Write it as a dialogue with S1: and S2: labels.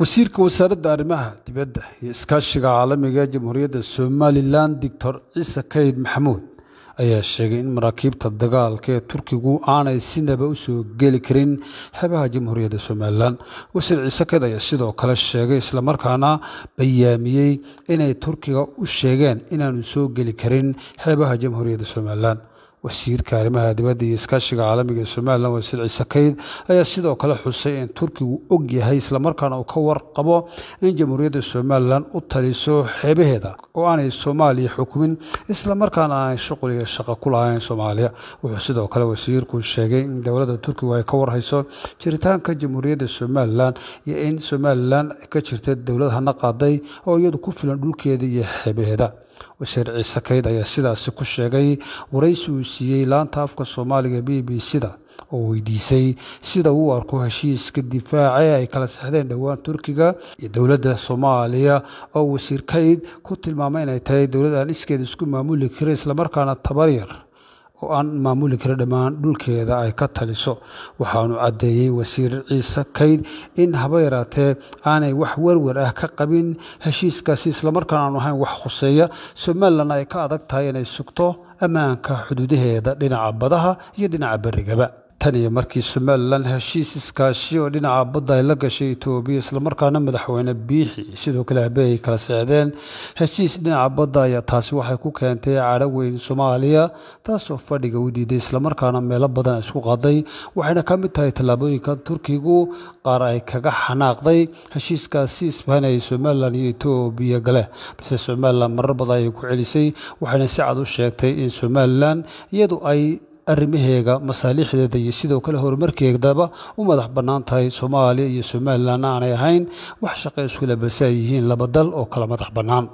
S1: wasiirka wasaaradda arrimaha dibadda iyo iskaashiga caalamiga ee jamhuuriyadda somalilan doctor ciise kayd maxamuud ayaa sheegay in maraakiibta dagaalka ee turkigu aanay sinaba u soo geli karin xeebaha jamhuuriyadda somalilan wasiir ciise kayd ayaa sidoo kale sheegay islamarkaana bayaamiyey inay turkiga u sheegeen inaanu soo geli karin xeebaha jamhuuriyadda somalilan wasiirka arrimaha dibadda iyo iskaashiga caalamiga ee somalilan wasiir ciise kayd ayaa sidoo kale xusay in turkigu og yahay islamarkaana uu ka warqabo in jamhuuriyadda somalilan u taliso xeebaheeda oo aanay soomaaliya xukumin islamarkaana aanay shuqul iyo shaqo ku lahayn soomaaliya wuxuu sidoo kale wasiirku sheegay in dowladda turkigu ay ka warhayso jiritaanka jamhuuriyadda somalilan iyo in somalilan ka jirta dowlad hana qaaday oo iyadu ku filan dhulkeeda iyo xeebaheeda wasiir ciise kayd ayaa sidaasi ku sheegay waraysi uu siiyey laanta afka soomaaliga b b c oo weydiisay sida uu arko heshiiska difaaca ee ay kala saxdeen dhowaan turkiga iyo dowladda soomaaliya oo wasiir kayd ku tilmaamay inay tahay dowlad aan iskeeda isku maamuli karin islamarkaana tabar yar oo aan maamuli karin dhammaan dhulkeeda ay ka taliso waxaanu caddeeyey wasiir ciise kayd in haba yaraatee aanay wax warwar ah ka qabin heshiiskaasi islamarkaan aanu ahayn wax khuseeya somalilan ay ka adag tahay inay sugto ammaanka xuduudaheeda dhinaca badaha iyo dhinaca berigaba tan iyo markii somalilan heshiis iskaashi oo dhinaca badda ay la gashay etoobiya islamarkaana madaxweyne biixi sidoo kale habee ay kala seexdeen heshiis dhinaca badda ayaa taasi waxay ku keentay cadho weyn soomaaliya taasoo fadhiga u diiday islamarkaana meelo badan isku qaday waxayna ka mid tahay tallaabooyinka turkigu qaar ay kaga xanaaqday heshiiskaasi isbahan ay somalilan iyo etoobiya gale balse somalilan marar badan ayay ku celisay waxayna si cad u sheegtay in somalilan iyadu ay arrimaheyga masaalixdeeda iyo sidoo kale horumarkeedaba u madax bannaan tahay soomaaliya iyo somalilan aanay ahayn wax shaqo iskule balse ay yihiin laba dal oo kala madax bannaan